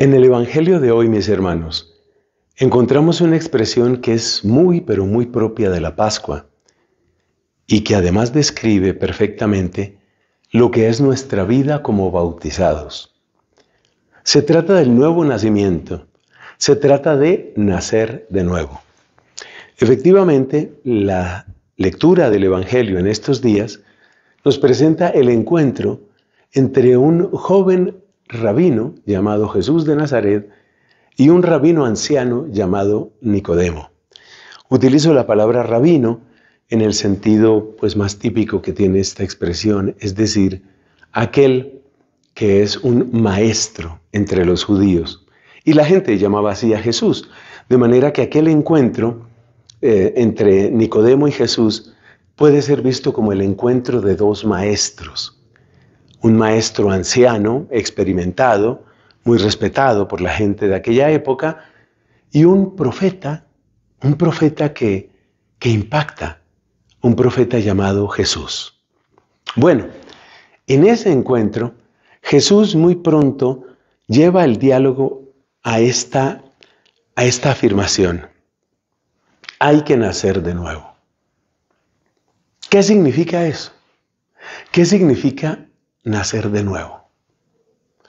En el Evangelio de hoy, mis hermanos, encontramos una expresión que es muy, pero muy propia de la Pascua y que además describe perfectamente lo que es nuestra vida como bautizados. Se trata del nuevo nacimiento, se trata de nacer de nuevo. Efectivamente, la lectura del Evangelio en estos días nos presenta el encuentro entre un joven rabino llamado Jesús de Nazaret y un rabino anciano llamado Nicodemo. Utilizo la palabra rabino en el sentido pues más típico que tiene esta expresión, es decir, aquel que es un maestro entre los judíos. Y la gente llamaba así a Jesús, de manera que aquel encuentro eh, entre Nicodemo y Jesús puede ser visto como el encuentro de dos maestros un maestro anciano, experimentado, muy respetado por la gente de aquella época, y un profeta, un profeta que, que impacta, un profeta llamado Jesús. Bueno, en ese encuentro, Jesús muy pronto lleva el diálogo a esta, a esta afirmación. Hay que nacer de nuevo. ¿Qué significa eso? ¿Qué significa nacer de nuevo.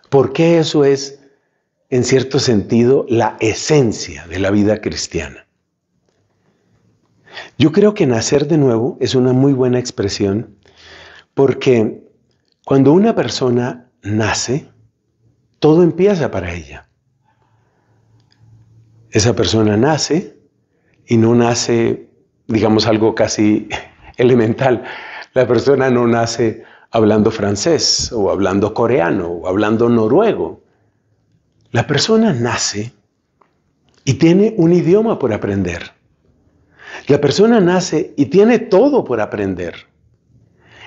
Porque eso es, en cierto sentido, la esencia de la vida cristiana. Yo creo que nacer de nuevo es una muy buena expresión porque cuando una persona nace, todo empieza para ella. Esa persona nace y no nace, digamos, algo casi elemental. La persona no nace hablando francés o hablando coreano o hablando noruego. La persona nace y tiene un idioma por aprender. La persona nace y tiene todo por aprender.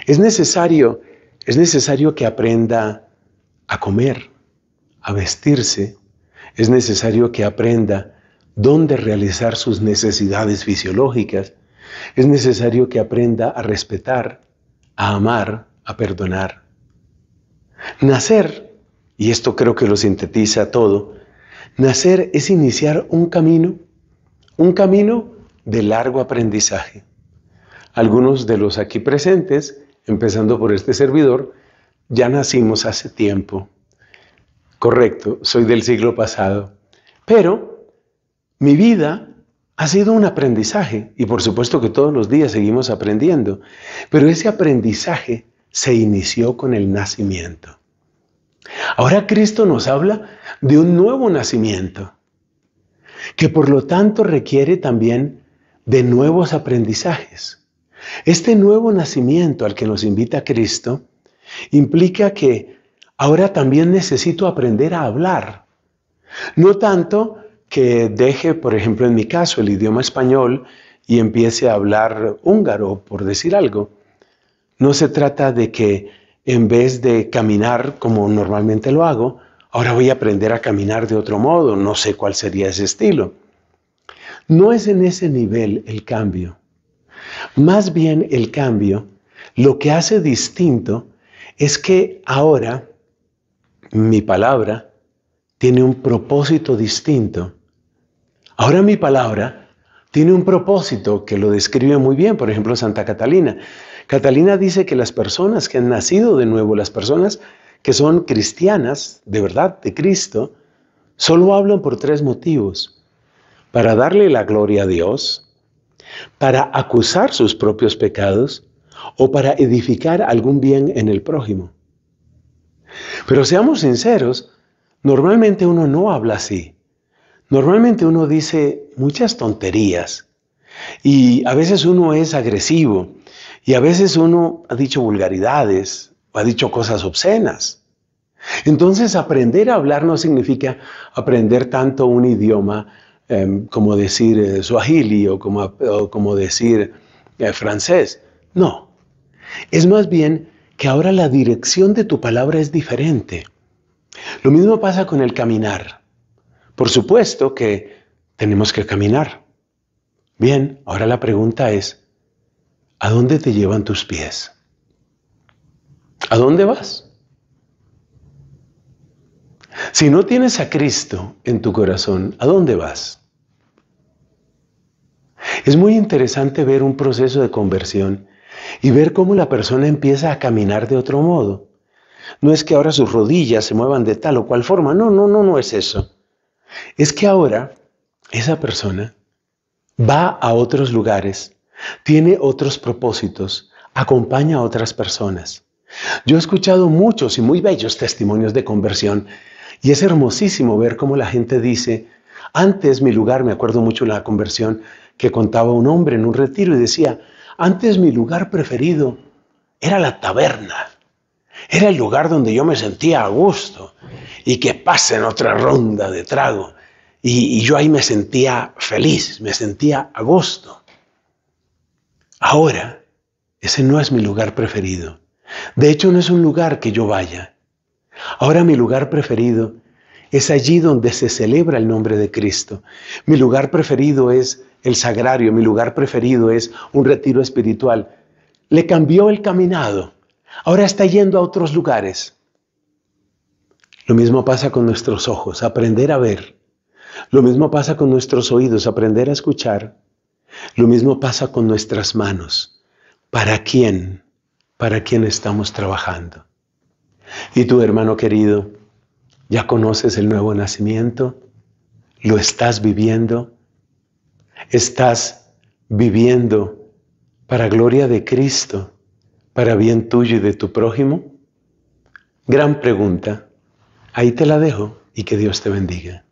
Es necesario, es necesario que aprenda a comer, a vestirse. Es necesario que aprenda dónde realizar sus necesidades fisiológicas. Es necesario que aprenda a respetar, a amar, a perdonar. Nacer, y esto creo que lo sintetiza todo, nacer es iniciar un camino, un camino de largo aprendizaje. Algunos de los aquí presentes, empezando por este servidor, ya nacimos hace tiempo. Correcto, soy del siglo pasado. Pero mi vida ha sido un aprendizaje y por supuesto que todos los días seguimos aprendiendo. Pero ese aprendizaje se inició con el nacimiento. Ahora Cristo nos habla de un nuevo nacimiento, que por lo tanto requiere también de nuevos aprendizajes. Este nuevo nacimiento al que nos invita Cristo implica que ahora también necesito aprender a hablar. No tanto que deje, por ejemplo, en mi caso, el idioma español y empiece a hablar húngaro, por decir algo, no se trata de que en vez de caminar como normalmente lo hago, ahora voy a aprender a caminar de otro modo, no sé cuál sería ese estilo. No es en ese nivel el cambio. Más bien el cambio lo que hace distinto es que ahora mi palabra tiene un propósito distinto. Ahora mi palabra tiene un propósito que lo describe muy bien, por ejemplo, Santa Catalina. Catalina dice que las personas que han nacido de nuevo, las personas que son cristianas, de verdad, de Cristo, solo hablan por tres motivos. Para darle la gloria a Dios, para acusar sus propios pecados o para edificar algún bien en el prójimo. Pero seamos sinceros, normalmente uno no habla así. Normalmente uno dice muchas tonterías y a veces uno es agresivo y a veces uno ha dicho vulgaridades o ha dicho cosas obscenas. Entonces, aprender a hablar no significa aprender tanto un idioma em, como decir eh, suajili o como, decir eh, francés. No. Es más bien que ahora la dirección de tu palabra es diferente. Lo mismo pasa con el caminar. Por supuesto que tenemos que caminar. Bien, ahora la pregunta es, ¿A dónde te llevan tus pies? ¿A dónde vas? Si no tienes a Cristo en tu corazón, ¿a dónde vas? Es muy interesante ver un proceso de conversión y ver cómo la persona empieza a caminar de otro modo. No es que ahora sus rodillas se muevan de tal o cual forma, no, no, no, no es eso. Es que ahora esa persona va a otros lugares tiene otros propósitos, acompaña a otras personas. Yo he escuchado muchos y muy bellos testimonios de conversión y es hermosísimo ver cómo la gente dice, antes mi lugar, me acuerdo mucho la conversión que contaba un hombre en un retiro y decía, antes mi lugar preferido era la taberna, era el lugar donde yo me sentía a gusto y que pasen otra ronda de trago. y yo ahí me sentía feliz, me sentía a gusto. Ahora, ese no es mi lugar preferido. De hecho, no es un lugar que yo vaya. Ahora mi lugar preferido es allí donde se celebra el nombre de Cristo. Mi lugar preferido es el sagrario, mi lugar preferido es un retiro espiritual. Le cambió el caminado. Ahora está yendo a otros lugares. Lo mismo pasa con nuestros ojos, aprender a ver. Lo mismo pasa con nuestros oídos, aprender a escuchar. Lo mismo pasa con nuestras manos. ¿Para quién? ¿Para quién estamos trabajando? Y tu hermano querido, ¿ya conoces el nuevo nacimiento? ¿Lo estás viviendo? ¿Estás viviendo para gloria de Cristo, para bien tuyo y de tu prójimo? Gran pregunta. Ahí te la dejo y que Dios te bendiga.